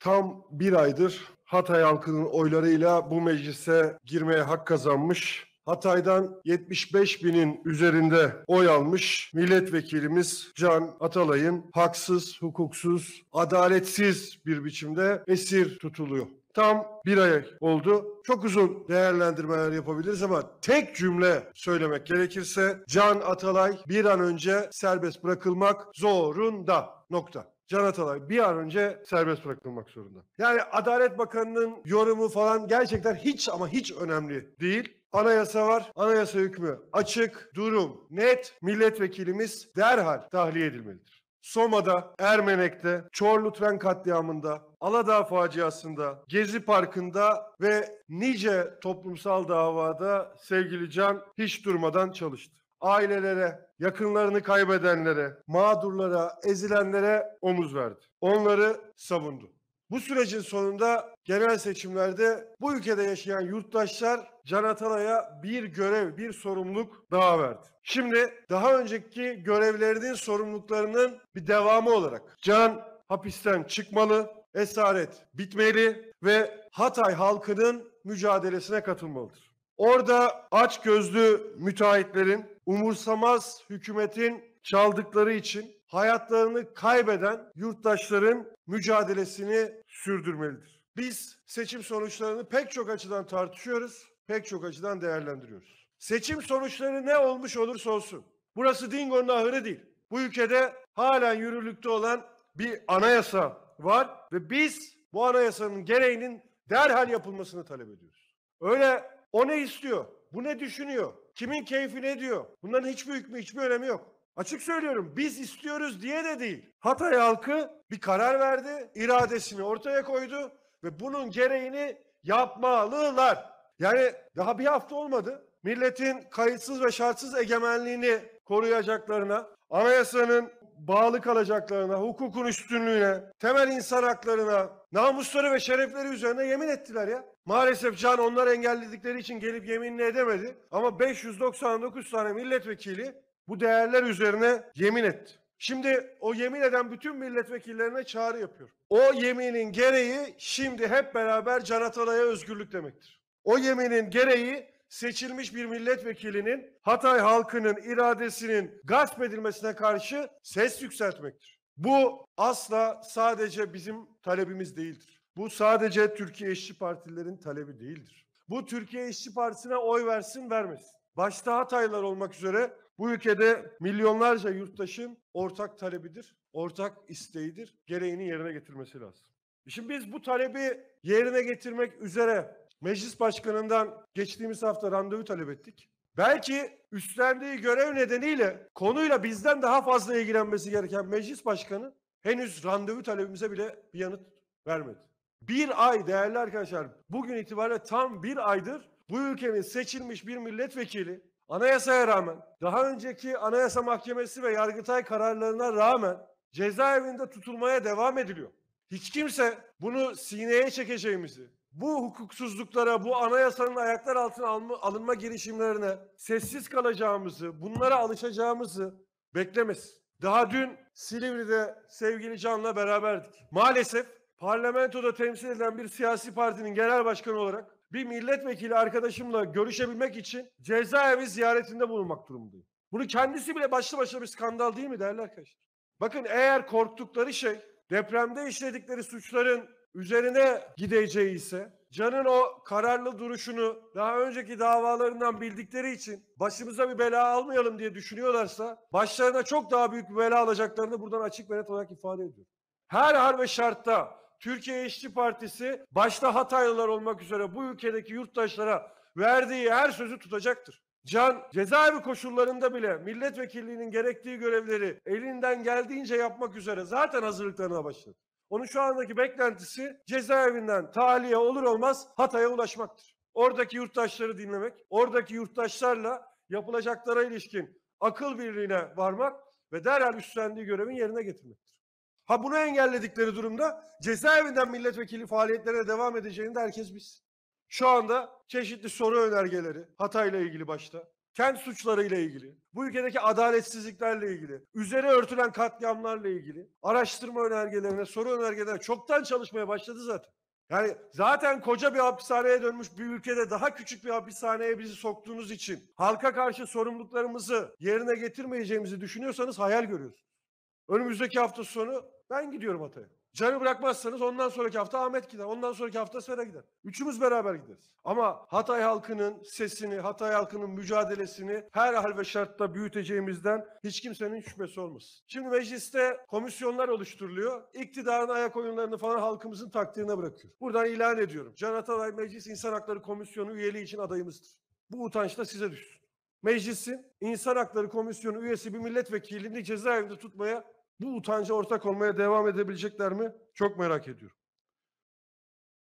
tam bir aydır Hatay halkının oylarıyla bu meclise girmeye hak kazanmış Hatay'dan 75 binin üzerinde oy almış milletvekilimiz Can Atalay'ın haksız, hukuksuz, adaletsiz bir biçimde esir tutuluyor. Tam bir ay oldu. Çok uzun değerlendirmeler yapabiliriz ama tek cümle söylemek gerekirse Can Atalay bir an önce serbest bırakılmak zorunda. Nokta. Can Atalay bir an önce serbest bırakılmak zorunda. Yani Adalet Bakanı'nın yorumu falan gerçekten hiç ama hiç önemli değil. Anayasa var. Anayasa hükmü açık, durum net. Milletvekilimiz derhal tahliye edilmelidir. Soma'da, Ermenek'te, Çorlu tren katliamında, Aladağ faciasında, Gezi Parkı'nda ve nice toplumsal davada sevgili Can hiç durmadan çalıştı ailelere, yakınlarını kaybedenlere, mağdurlara, ezilenlere omuz verdi. Onları savundu. Bu sürecin sonunda genel seçimlerde bu ülkede yaşayan yurttaşlar Can Atalay'a bir görev, bir sorumluluk daha verdi. Şimdi daha önceki görevlerinin sorumluluklarının bir devamı olarak Can hapisten çıkmalı, esaret bitmeli ve Hatay halkının mücadelesine katılmalıdır. Orada aç gözlü müteahhitlerin, umursamaz hükümetin çaldıkları için hayatlarını kaybeden yurttaşların mücadelesini sürdürmelidir. Biz seçim sonuçlarını pek çok açıdan tartışıyoruz, pek çok açıdan değerlendiriyoruz. Seçim sonuçları ne olmuş olursa olsun. Burası Dingo'nun ahırı değil. Bu ülkede halen yürürlükte olan bir anayasa var ve biz bu anayasanın gereğinin derhal yapılmasını talep ediyoruz. Öyle o ne istiyor? Bu ne düşünüyor? Kimin keyfi ne diyor? Bunların hiçbir hükmü, hiçbir önemi yok. Açık söylüyorum biz istiyoruz diye de değil. Hatay halkı bir karar verdi, iradesini ortaya koydu ve bunun gereğini yapmalılar. Yani daha bir hafta olmadı. Milletin kayıtsız ve şartsız egemenliğini koruyacaklarına, anayasanın bağlı kalacaklarına, hukukun üstünlüğüne, temel insan haklarına, namusları ve şerefleri üzerine yemin ettiler ya. Maalesef Can onlar engelledikleri için gelip yeminini edemedi. Ama 599 tane milletvekili bu değerler üzerine yemin etti. Şimdi o yemin eden bütün milletvekillerine çağrı yapıyor. O yeminin gereği şimdi hep beraber Can Atalay'a özgürlük demektir. O yeminin gereği seçilmiş bir milletvekilinin Hatay halkının iradesinin gasp edilmesine karşı ses yükseltmektir. Bu asla sadece bizim talebimiz değildir. Bu sadece Türkiye İşçi Partilerin talebi değildir. Bu Türkiye İşçi Partisi'ne oy versin vermesin. Başta Hataylar olmak üzere bu ülkede milyonlarca yurttaşın ortak talebidir, ortak isteğidir, gereğini yerine getirmesi lazım. Şimdi biz bu talebi yerine getirmek üzere meclis başkanından geçtiğimiz hafta randevu talep ettik. Belki üstlendiği görev nedeniyle konuyla bizden daha fazla ilgilenmesi gereken meclis başkanı henüz randevu talebimize bile bir yanıt vermedi. Bir ay değerli arkadaşlar bugün itibariyle tam bir aydır bu ülkenin seçilmiş bir milletvekili anayasaya rağmen daha önceki anayasa mahkemesi ve yargıtay kararlarına rağmen cezaevinde tutulmaya devam ediliyor. Hiç kimse bunu sineye çekeceğimizi, bu hukuksuzluklara, bu anayasanın ayaklar altına alma, alınma girişimlerine sessiz kalacağımızı, bunlara alışacağımızı beklemez. Daha dün Silivri'de sevgili Can'la beraberdik. Maalesef parlamentoda temsil edilen bir siyasi partinin genel başkanı olarak bir milletvekili arkadaşımla görüşebilmek için cezaevi ziyaretinde bulunmak durumundayım. Bunu kendisi bile başlı başına bir skandal değil mi değerli arkadaşlar? Bakın eğer korktukları şey depremde işledikleri suçların üzerine gideceği ise Can'ın o kararlı duruşunu daha önceki davalarından bildikleri için başımıza bir bela almayalım diye düşünüyorlarsa başlarına çok daha büyük bir bela alacaklarını buradan açık ve net olarak ifade ediyor. Her har ve şartta Türkiye İşçi Partisi başta Hataylılar olmak üzere bu ülkedeki yurttaşlara verdiği her sözü tutacaktır. Can cezaevi koşullarında bile milletvekilliğinin gerektiği görevleri elinden geldiğince yapmak üzere zaten hazırlıklarına başladı. Onun şu andaki beklentisi cezaevinden tahliye olur olmaz Hatay'a ulaşmaktır. Oradaki yurttaşları dinlemek, oradaki yurttaşlarla yapılacaklara ilişkin akıl birliğine varmak ve derhal üstlendiği görevin yerine getirmektir. Ha bunu engelledikleri durumda cezaevinden milletvekili faaliyetlerine devam edeceğini de herkes bilsin. Şu anda çeşitli soru önergeleri Hatay'la ilgili başta, kent suçlarıyla ilgili, bu ülkedeki adaletsizliklerle ilgili, üzeri örtülen katliamlarla ilgili araştırma önergelerine, soru önergelerine çoktan çalışmaya başladı zaten. Yani zaten koca bir hapishaneye dönmüş bir ülkede daha küçük bir hapishaneye bizi soktuğunuz için halka karşı sorumluluklarımızı yerine getirmeyeceğimizi düşünüyorsanız hayal görüyorsunuz. Önümüzdeki hafta sonu ben gidiyorum Hatay'a. Can'ı bırakmazsanız ondan sonraki hafta Ahmet gider. Ondan sonraki hafta Sera gider. Üçümüz beraber gideriz. Ama Hatay halkının sesini, Hatay halkının mücadelesini her hal ve şartta büyüteceğimizden hiç kimsenin şüphesi olmasın. Şimdi mecliste komisyonlar oluşturuluyor. İktidarın ayak oyunlarını falan halkımızın takdirine bırakıyor. Buradan ilan ediyorum. Can Atalay Meclis İnsan Hakları Komisyonu üyeliği için adayımızdır. Bu utanç da size düşsün. Meclisin İnsan Hakları Komisyonu üyesi bir milletvekilini cezaevinde tutmaya bu utancı ortak olmaya devam edebilecekler mi? Çok merak ediyorum.